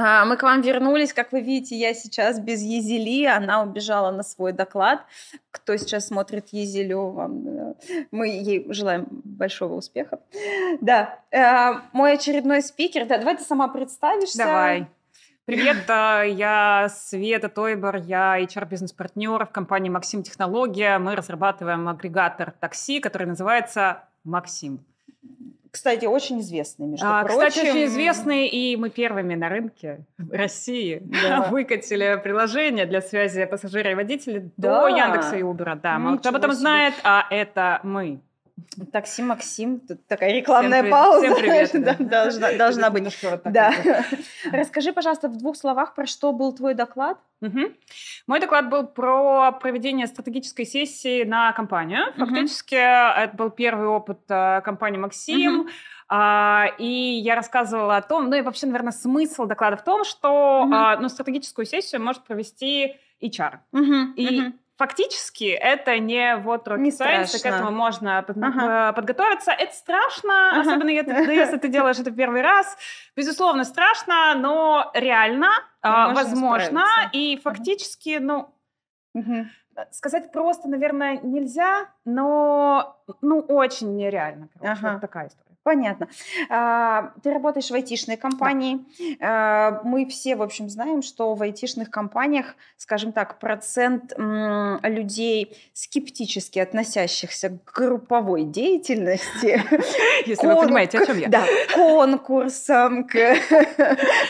А, мы к вам вернулись. Как вы видите, я сейчас без Езели. Она убежала на свой доклад. Кто сейчас смотрит Езелю, вам... Э, мы ей желаем большого успеха. Да, э, мой очередной спикер. Да, давай ты сама представишься. Давай. Привет, э, я Света Тойбор, я HR-бизнес-партнер в компании «Максим Технология». Мы разрабатываем агрегатор такси, который называется «Максим». Кстати, очень известный, между а, прочим. Кстати, очень известный, и мы первыми на рынке России да. выкатили приложение для связи пассажира и водителя да. до Яндекса и Убера. Да, мало кто об этом себе. знает, а это мы. Такси Максим, тут такая рекламная всем пауза всем привет, да. должна, должна быть. Да. Расскажи, пожалуйста, в двух словах, про что был твой доклад? Угу. Мой доклад был про проведение стратегической сессии на компанию. Фактически угу. это был первый опыт э, компании «Максим». Угу. А, и я рассказывала о том, ну и вообще, наверное, смысл доклада в том, что угу. а, ну, стратегическую сессию может провести HR. Угу. И угу Фактически это не вот rocket не science, к этому можно под, ага. Э, подготовиться. Это страшно, ага. особенно если, если ты делаешь это первый раз. Безусловно, страшно, но реально, а, Можно возможно. Справиться. И фактически, ага. ну, Угу. Сказать просто, наверное, нельзя, но ну очень нереально. Короче, ага. вот такая история. Понятно. А, ты работаешь в айтишной компании. Да. Мы все, в общем, знаем, что в айтишных компаниях, скажем так, процент людей, скептически относящихся к групповой деятельности. Если вы понимаете, о чем я. Да, конкурсам, к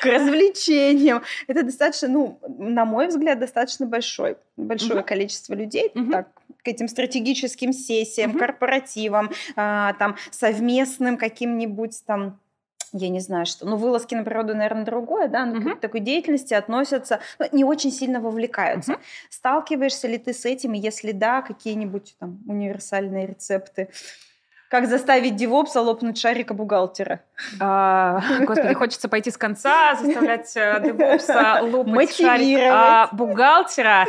развлечениям. Это достаточно, ну, на мой взгляд, достаточно большой, большое количество людей, так к этим стратегическим сессиям, угу. корпоративам, а, там, совместным каким-нибудь там я не знаю, что. Ну, вылазки на природу, наверное, другое, да, но угу. к такой деятельности относятся, ну, не очень сильно вовлекаются. Угу. Сталкиваешься ли ты с этим, и если да, какие-нибудь там универсальные рецепты? Как заставить девопса лопнуть шарика бухгалтера? А, господи, хочется пойти с конца, заставлять э, девопса лопнуть шарик а бухгалтера.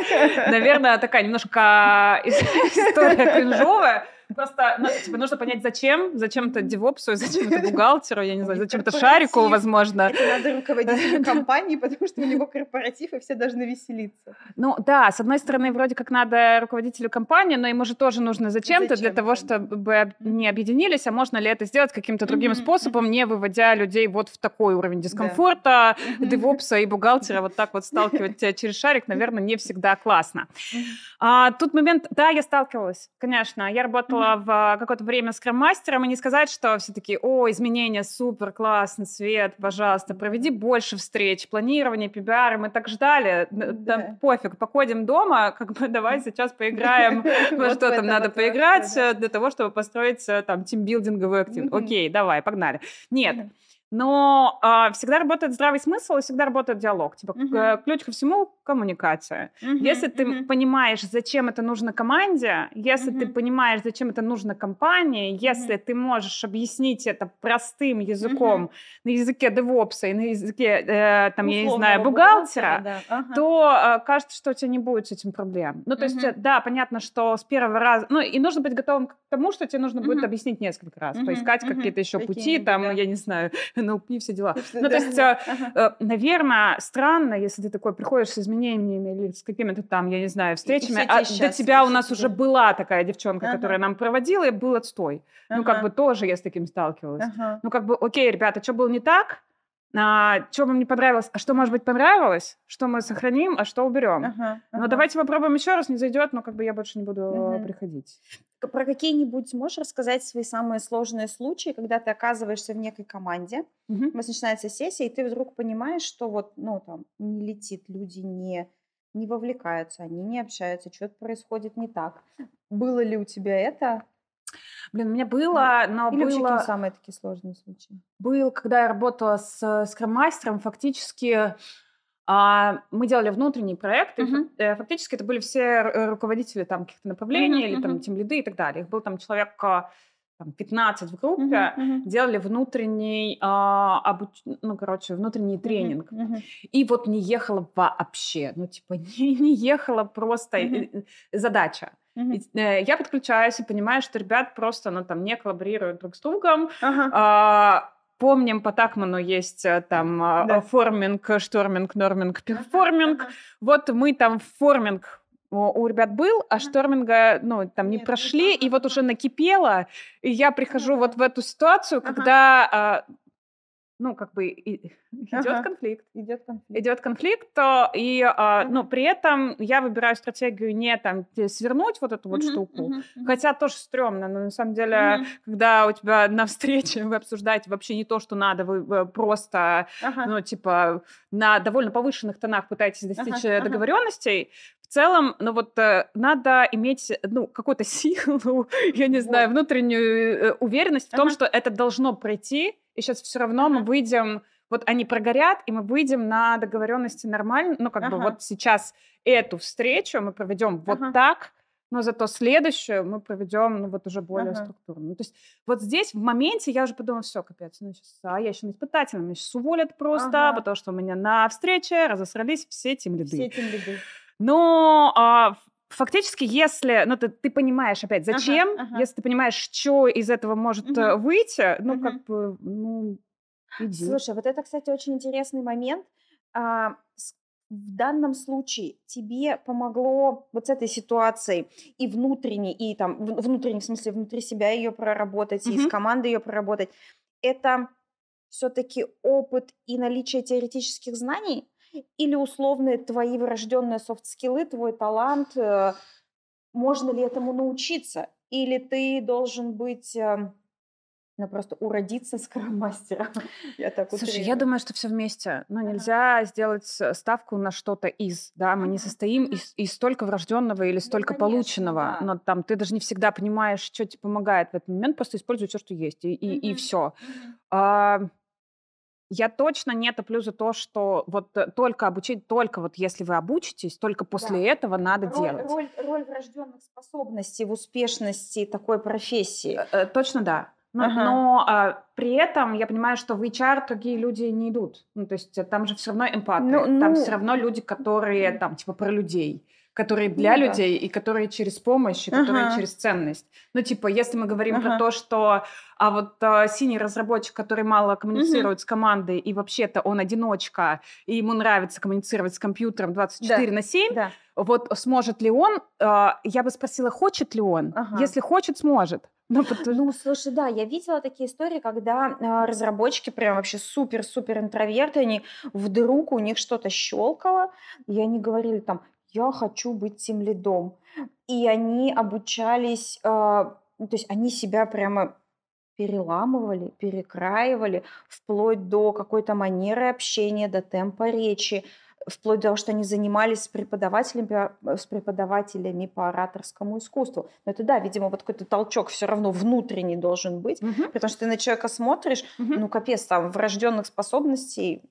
Наверное, такая немножко э, история кринжовая. Просто ну, типа, нужно понять, зачем. Зачем это девопсу, зачем это бухгалтеру, я не знаю, зачем это шарику, возможно. Это надо руководителю компании, потому что у него корпоратив, и все должны веселиться. Ну да, с одной стороны, вроде как надо руководителю компании, но ему же тоже нужно зачем-то зачем? для того, чтобы не объединились, а можно ли это сделать каким-то другим способом, не выводя людей вот в такой уровень дискомфорта, да. девопса и бухгалтера вот так вот сталкивать через шарик, наверное, не всегда классно. А, тут момент, да, я сталкивалась, конечно, я работала работала в а, какое-то время скрам-мастером, и не сказать, что все таки о, изменения, супер, классно, Свет, пожалуйста, проведи больше встреч, планирование, PBR, мы так ждали, да. там пофиг, походим дома, как бы давай сейчас поиграем, во что там надо поиграть э, для того, чтобы построить э, там тимбилдинговую активность. Окей, давай, погнали. Нет, но э, всегда работает здравый смысл и всегда работает диалог. Типа Uh-huh. ключ ко всему коммуникация. uh-huh, если ты Uh-huh. понимаешь, зачем это нужно команде, если угу. ты понимаешь, зачем это нужно компании, если угу. ты можешь объяснить это простым языком угу. на языке девопса и на языке э, там Условного я не знаю бухгалтера, бухгалтера да. ага. то э, кажется, что у тебя не будет с этим проблем. Ну то угу. есть да, понятно, что с первого раза, ну и нужно быть готовым к тому, что тебе нужно угу. будет объяснить несколько раз, угу. поискать угу. какие-то еще Такие, пути, там да. я не знаю НЛП, все дела. Ну, то есть, э, э, наверное, странно, если ты такой приходишь с изменениями или с какими-то там, я не знаю, встречами, а до тебя у нас уже была такая девчонка, которая нам проводила, и был отстой. Ну, как бы тоже я с таким сталкивалась. Ну, как бы, окей, ребята, что было не так? а, что вам не понравилось, а что, может быть, понравилось, что мы сохраним, а что уберем. Ага, ага. Но давайте попробуем еще раз, не зайдет, но как бы я больше не буду ага. Э, приходить. Про какие-нибудь можешь рассказать свои самые сложные случаи, когда ты оказываешься в некой команде, угу. у вас начинается сессия, и ты вдруг понимаешь, что вот, ну, там, не летит, люди не не вовлекаются, они не общаются, что-то происходит не так. Было ли у тебя это? Блин, у меня было, но Или было... какие самые такие сложные случаи? Был, когда я работала с скром-мастером, фактически а, мы делали внутренние проекты. uh-huh. фактически это были все руководители там каких-то направлений uh-huh, или там uh-huh. тем лиды и так далее. Их был там человек а, там, 15 в группе, uh-huh, uh-huh. делали внутренний, а, обуч... ну, короче, внутренний uh-huh, тренинг. Uh-huh. И вот не ехала вообще, ну, типа, не, не ехала просто uh-huh. задача. Mm-hmm. Я подключаюсь и понимаю, что ребят просто ну, там, не коллаборируют друг с другом. Ага. А, помним, по Такману есть э, там а, да. форминг, шторминг, норминг, перформинг. Ага. Вот мы там форминг у ребят был, а шторминга, ну, там не Нет, прошли, и вот уже накипело, и я прихожу ага. вот в эту ситуацию, когда ага. а, ну, как бы и, ага. идет конфликт. Идет конфликт. Идет конфликт, то и, а, ну, при этом я выбираю стратегию не там свернуть вот эту вот угу, штуку, угу, хотя тоже стрёмно, но на самом деле, угу. когда у тебя на встрече вы обсуждаете вообще не то, что надо, вы просто, ага. ну, типа, на довольно повышенных тонах пытаетесь достичь э, ага, договоренностей, В целом, ну вот э, надо иметь, ну, какую-то силу, я не знаю, вот. внутреннюю э, уверенность в том, ага. что это должно пройти, и сейчас все равно мы выйдем, вот они прогорят, и мы выйдем на договоренности нормально, ну как ага. бы вот сейчас эту встречу мы проведем ага. вот так, но зато следующую мы проведем, ну, вот уже более ага. структурно. Ну, то есть вот здесь в моменте я уже подумала, все, капец, ну, сейчас, а я еще не испытательном, меня сейчас уволят просто, ага. потому что у меня на встрече разосрались все тем лиды. Все тем лиды. Но а, Фактически, если, ну, ты, ты понимаешь, опять, зачем, ага, ага. если ты понимаешь, что из этого может угу. выйти, ну, угу. как бы, ну, иди. Слушай, вот это, кстати, очень интересный момент. А, в данном случае тебе помогло вот с этой ситуацией и внутренней, и там, внутренней, в смысле, внутри себя ее проработать, угу. и с командой ее проработать, это все-таки опыт и наличие теоретических знаний, или условные твои врожденные софт-скиллы, твой талант, э, можно ли этому научиться, или ты должен быть эм, ну, просто уродиться скрам-мастера. я так утрирую. Слушай, я думаю, что все вместе. Но ну, нельзя uh сделать э, ставку на что-то из, да, мы uh не состоим uh из, из столько врожденного или ну, столько ну, конечно, полученного, да. но там ты даже не всегда понимаешь, что тебе помогает в этот момент, просто используй все, что есть, и, и, и все. А, я точно не топлю за то, что вот э, только обучить, только вот если вы обучитесь, только после да. этого надо роль, делать. Роль, роль врожденных способностей в успешности такой профессии. Э, э, точно да. Но, ага. но а, при этом я понимаю, что в HR другие люди не идут. Ну, то есть э, там же все равно эмпаты, ну, ну... там все равно люди, которые там типа про людей которые для ну, людей и которые через помощь, и ага. которые через ценность. Ну, типа, если мы говорим ага. про то, что а вот а, синий разработчик, который мало коммуницирует угу. с командой, и вообще-то он одиночка, и ему нравится коммуницировать с компьютером 24 да. на 7, да. вот сможет ли он, а, я бы спросила, хочет ли он? Ага. Если хочет, сможет. Ну, потому... ну, слушай, да, я видела такие истории, когда э, разработчики прям вообще супер-супер интроверты, они вдруг у них что-то щелкало, и они говорили там, я хочу быть тем лидом. И они обучались, а, ну, то есть они себя прямо переламывали, перекраивали, вплоть до какой-то манеры общения, до темпа речи, вплоть до того, что они занимались с преподавателями, э, с преподавателями по ораторскому искусству. Но это да, видимо, вот какой-то толчок все равно внутренний должен быть, угу. потому что ты на человека смотришь, угу. ну капец, там врожденных способностей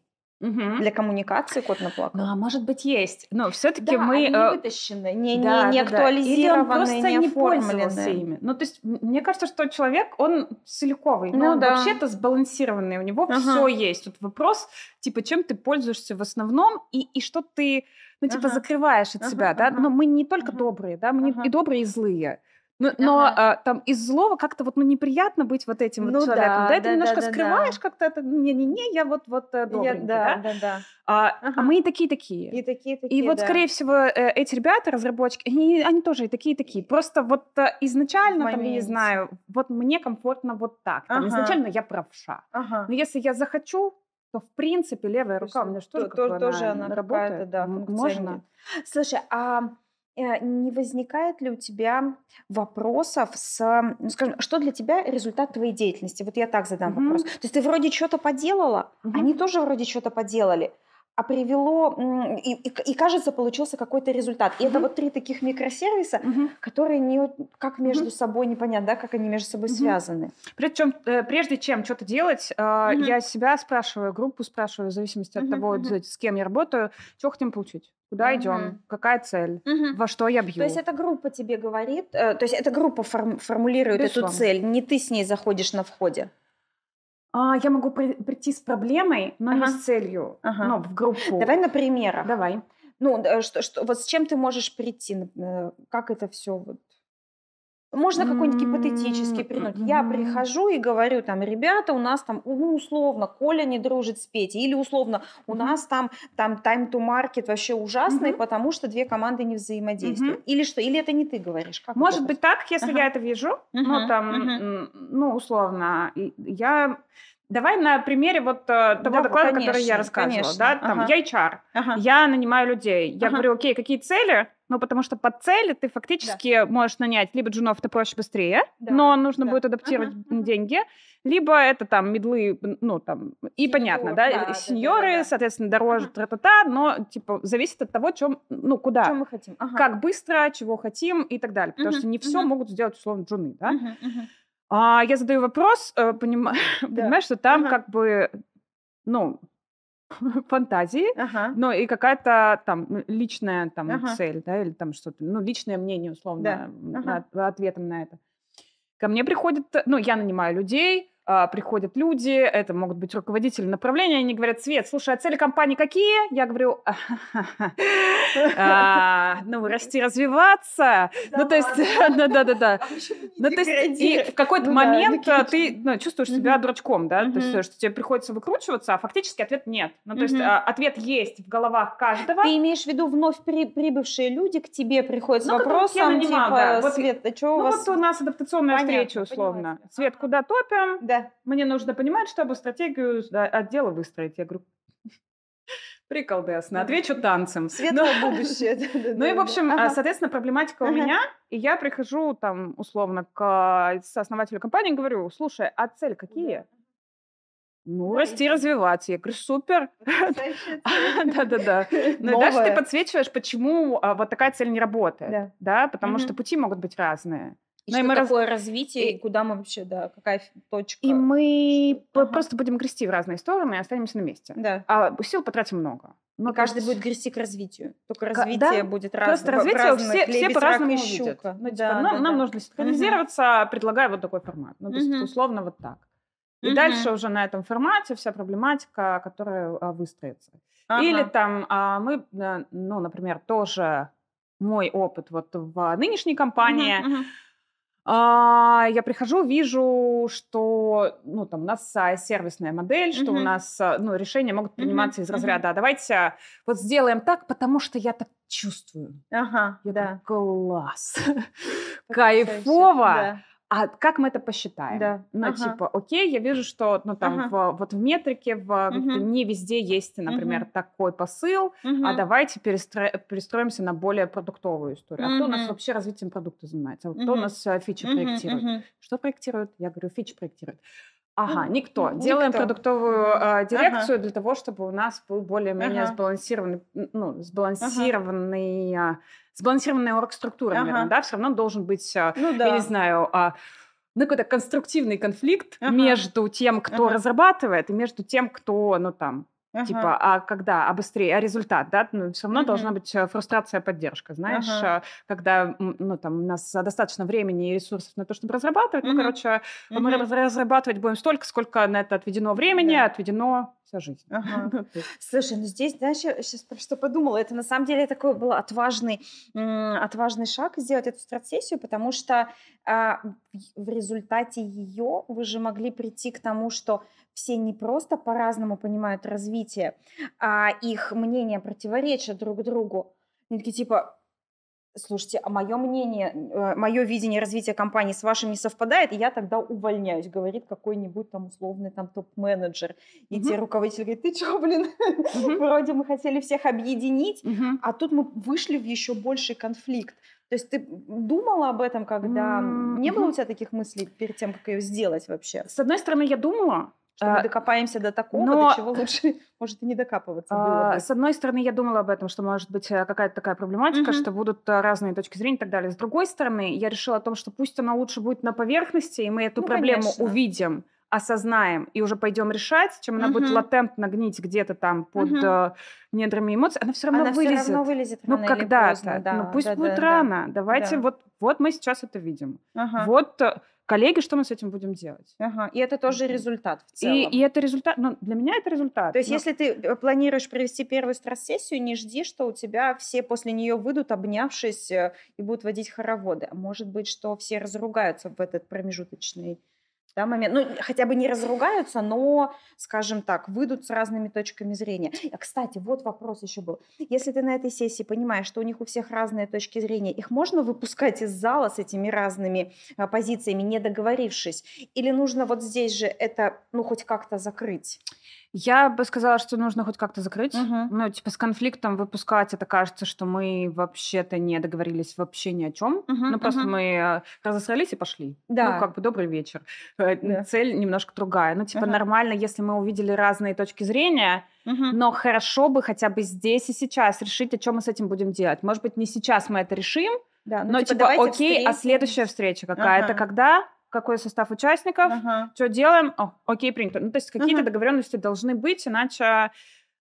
угу. для коммуникации кот наплакал. Ну, а может быть, есть. Но все-таки да, мы... Они э... вытащены, не, да, не, не да, актуализированы, да. просто не, не пользовался ими. Ну, то есть, мне кажется, что человек, он целиковый, ну, он да. вообще-то сбалансированный, у него ага. все есть. Тут вопрос, типа, чем ты пользуешься в основном, и, и что ты, ну, типа, ага. закрываешь от ага, себя, ага. да? Но мы не только ага. добрые, да, мы ага. не, и добрые, и злые. Ну, но а, там из злого как-то вот ну неприятно быть вот этим ну, вот человеком. Да, да, это да, немножко да, скрываешь да. как-то это не-не-не, я вот вот э, добренький, я, да, да? да, да. А, ага. а мы и такие такие. И такие такие. И вот да. скорее всего э, эти ребята разработчики, они, они тоже и такие такие. Просто вот э, изначально там я не знаю, вот мне комфортно вот так. Там, ага. Изначально я правша. Ага. Но если я захочу, то в принципе левая рука у меня что тоже, тоже она, она работает, да, можно. Слушай, а Э, не возникает ли у тебя вопросов с, ну, скажем, что для тебя результат твоей деятельности? Вот я так задам mm-hmm. вопрос. То есть ты вроде что-то поделала, mm-hmm. они тоже вроде что-то поделали, а привело, и, и, и кажется, получился какой-то результат. И mm это вот три таких микросервиса, mm которые не, как между mm собой, непонятно, да, как они между собой mm связаны. Причем, э, прежде чем что-то делать, mm я себя спрашиваю, группу спрашиваю, в зависимости mm от того, mm с кем я работаю, что хотим получить. Куда mm идем? Какая цель? mm Во что я бью? То есть эта группа тебе говорит, э, то есть эта группа форм- формулирует Без эту вам. цель, не ты с ней заходишь на входе. А, я могу при- прийти с проблемой, но ага. не с целью, ага. но в группу. Давай на примерах. Давай. Ну, э, что, что, вот с чем ты можешь прийти? Э, как это все вот, можно какой-нибудь гипотетический пример. Я прихожу и говорю там, ребята, у нас там, ну, условно, Коля не дружит с Петей. Или, условно, у нас там, там time to market вообще ужасный, потому что две команды не взаимодействуют. Или что? Или это не ты говоришь? Как Может быть так, если я это вижу. uh Ну, там, ну, условно, я Давай на примере вот э, того да, доклада, конечно, который я рассказывала, конечно. да, там ага. я HR, ага. я нанимаю людей, я ага. говорю, окей, какие цели? Ну, потому что под цели ты фактически да. можешь нанять либо джунов, это проще быстрее, да. но нужно да. будет адаптировать ага. деньги, либо это там медлы, ну, там, и Сеньор, понятно, да, да, сеньоры, да, да, да. соответственно, дороже, ага. та та но, типа, зависит от того, чем, ну, куда. мы хотим. Ага. Как быстро, чего хотим и так далее, потому ага. что не все ага. могут сделать, условно, джуны, да. Ага. А я задаю вопрос, э, понимаю, да. понимаешь, что там ага. как бы, ну, фантазии, ага. но и какая-то там ну, личная там ага. цель, да, или там что-то, ну, личное мнение, условно, да. ага. ответом на это. Ко мне приходит, ну, я нанимаю людей, а, приходят люди, это могут быть руководители направления, они говорят, Свет, слушай, а цели компании какие? Я говорю, «А, а, ну, расти, развиваться. Ну, то есть, да-да-да. Ну, то есть, и в какой-то ну момент ты ну, чувствуешь себя дурачком, да, то есть, что тебе приходится выкручиваться, а фактически ответ нет. Ну, то есть, ответ есть в головах каждого. Ты имеешь в виду вновь прибывшие люди к тебе приходят ну, с вопросом, типа, Свет, а что у вас? Ну, вот у нас адаптационная встреча, условно. Свет, куда топим? Да. «Э, мне нужно понимать, чтобы стратегию а, отдела выстроить. Я говорю, прикол, Приколдесно. Отвечу танцем. Ну Светлое ну, будущее. Ну и, в общем, а, ага. соответственно, проблематика ага. у меня. И я прихожу там, условно, к основателю компании и говорю, слушай, а цель какие? Ну, да, расти, развиваться. Я говорю, супер. Да-да-да. Ну и дальше ты подсвечиваешь, почему а, вот такая цель не работает. Да, потому что пути могут быть разные. И ну, что и такое раз... развитие, и... куда мы вообще, да, какая точка. И мы ага. просто будем грести в разные стороны и останемся на месте. Да. А сил потратим много. Но и каждый будет грести к развитию. Только развитие да, будет разное. Просто развитие все, все по-разному видят. Ну, да, типа, да, нам, да, нам нужно синхронизироваться, угу. предлагаю вот такой формат. Ну, то есть, угу. условно, вот так. И угу. дальше уже на этом формате вся проблематика, которая а, выстроится. Ага. Или там а, мы, э, ну, например, тоже мой опыт вот в нынешней компании. Угу, угу а, я прихожу, вижу, что ну, там, у нас а, сервисная модель, что mm у нас а, ну, решения могут приниматься mm из разряда mm давайте вот сделаем так, потому что я так чувствую». Ага, я да. Класс! Кайфово! Да а как мы это посчитаем? Да. Ну, ага. типа, окей, я вижу, что ну, там, ага. в, вот в метрике в, угу. не везде есть, например, угу. такой посыл, угу. а давайте перестро... перестроимся на более продуктовую историю. Угу. А кто у нас вообще развитием продукта занимается? А вот угу. у нас э, фичи угу. проектирует? Угу. Что проектирует? Я говорю, фичи проектирует. Ага, ну, никто. никто. Делаем продуктовую э, дирекцию ага. для того, чтобы у нас был более-менее ага. сбалансированный, ну, сбалансированный, ага. сбалансированная оргструктура, ага. наверное, да? Все равно должен быть, а, ну, да. я не знаю, э, ну, какой-то конструктивный конфликт ага. между тем, кто ага. разрабатывает, и между тем, кто, ну, там, Ага. Типа, а когда, а быстрее, а результат, да? Ну, все равно угу. должна быть э, фрустрация, поддержка, знаешь, ага. Э, когда, ну, там, у нас э, достаточно времени и ресурсов на то, чтобы разрабатывать, угу. ну, короче, угу. мы разрабатывать будем столько, сколько на это отведено времени, да. отведено вся жизнь. Ага. Ну, Слушай, ну здесь, знаешь, я сейчас про что подумала, это на самом деле такой был отважный, отважный шаг сделать эту стратсессию, потому что э, в результате ее вы же могли прийти к тому, что все не просто по-разному понимают развитие, а их мнения противоречат друг другу. Они такие типа, слушайте, а мое мнение, э, мое видение развития компании с вашим не совпадает, и я тогда увольняюсь, говорит какой-нибудь там условный там топ-менеджер. И угу. Uh-huh. тебе говорит, ты что, блин, угу. вроде мы хотели всех объединить, угу. а тут мы вышли в еще больший конфликт. То есть ты думала об этом, когда... Mm-hmm. Не было у тебя таких мыслей перед тем, как ее сделать вообще? С одной стороны, я думала, что мы а, докопаемся до такого, Но... до чего лучше, может, и не докапываться. Было а, бы. С одной стороны, я думала об этом, что может быть э, какая-то такая проблематика, угу. что будут э, разные точки зрения и так далее. С другой стороны, я решила о том, что пусть она лучше будет на поверхности, и мы эту ну, проблему конечно. увидим осознаем и уже пойдем решать, чем она угу. будет латентно гнить где-то там под угу. э, недрами эмоций, она все равно она вылезет. Все равно вылезет ну, когда-то. Ну, да, ну, пусть да, будет да, рано. Да. Давайте да. вот вот мы сейчас это видим. Ага. Вот э, коллеги, что мы с этим будем делать? Ага, и это тоже okay. результат в целом. И, и это результат, Но ну, для меня это результат. То есть, но... если ты э, планируешь провести первую стресс-сессию, не жди, что у тебя все после нее выйдут, обнявшись, э, и будут водить хороводы. А может быть, что все разругаются в этот промежуточный да, момент. Ну, хотя бы не разругаются, но, скажем так, выйдут с разными точками зрения. А, кстати, вот вопрос еще был. Если ты на этой сессии понимаешь, что у них у всех разные точки зрения, их можно выпускать из зала с этими разными а, позициями, не договорившись? Или нужно вот здесь же это, ну, хоть как-то закрыть? Я бы сказала, что нужно хоть как-то закрыть. Угу. Ну, типа с конфликтом выпускать, это кажется, что мы вообще-то не договорились вообще ни о чем. Угу, ну, просто угу. мы а, разосрались и пошли. Ну, да. Ну, как бы добрый вечер. Э, да. Цель немножко другая. Ну, типа угу. нормально, если мы увидели разные точки зрения, угу. но хорошо бы хотя бы здесь и сейчас решить, о чем мы с этим будем делать. Может быть, не сейчас мы это решим, да, ну, но типа, типа окей, а встретимся. а следующая встреча какая-то, ага. когда какой состав участников, ага. что делаем, О, окей, принято. Ну, то есть какие-то ага. договоренности должны быть, иначе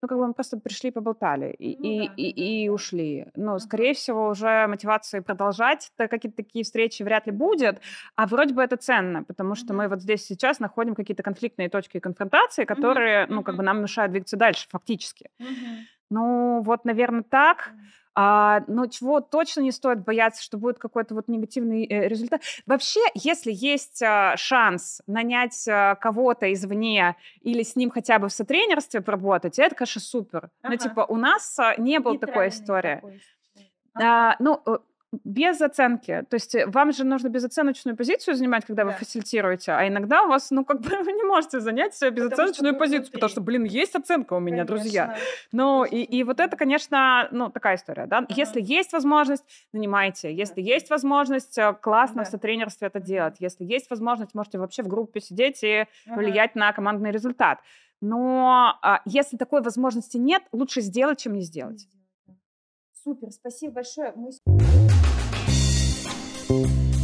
ну, как бы мы просто пришли, поболтали и, ну, и, да, и, да. и ушли. Ну, uh-huh. скорее всего, уже мотивации продолжать так какие-то такие встречи вряд ли будет, а вроде бы это ценно, потому что uh-huh. мы вот здесь сейчас находим какие-то конфликтные точки и конфронтации, которые, uh-huh. ну, как бы нам мешают двигаться дальше фактически. Uh-huh. Ну, вот, наверное, так. Uh-huh. А, но чего точно не стоит бояться, что будет какой-то вот негативный э, результат. Вообще, если есть а, шанс нанять а, кого-то извне или с ним хотя бы в сотренерстве поработать, это, конечно, супер. Ага. Но типа у нас а, не было такой истории. Такой. Ага. А, ну, э, без оценки. То есть э, вам же нужно безоценочную позицию занимать, когда да. вы фасилитируете, а иногда у вас, ну, как бы вы не можете занять себе безоценочную потому позицию, потому что, блин, есть оценка у меня, конечно. друзья. Ну, и, и вот это, конечно, ну, такая история, да. Uh-huh. Если есть возможность, занимайте. Если uh-huh. есть возможность, э, классно uh-huh. в сотренерстве это делать. Если есть возможность, можете вообще в группе сидеть и uh-huh. влиять на командный результат. Но а, если такой возможности нет, лучше сделать, чем не сделать. Супер, спасибо большое. Мы... Thank you.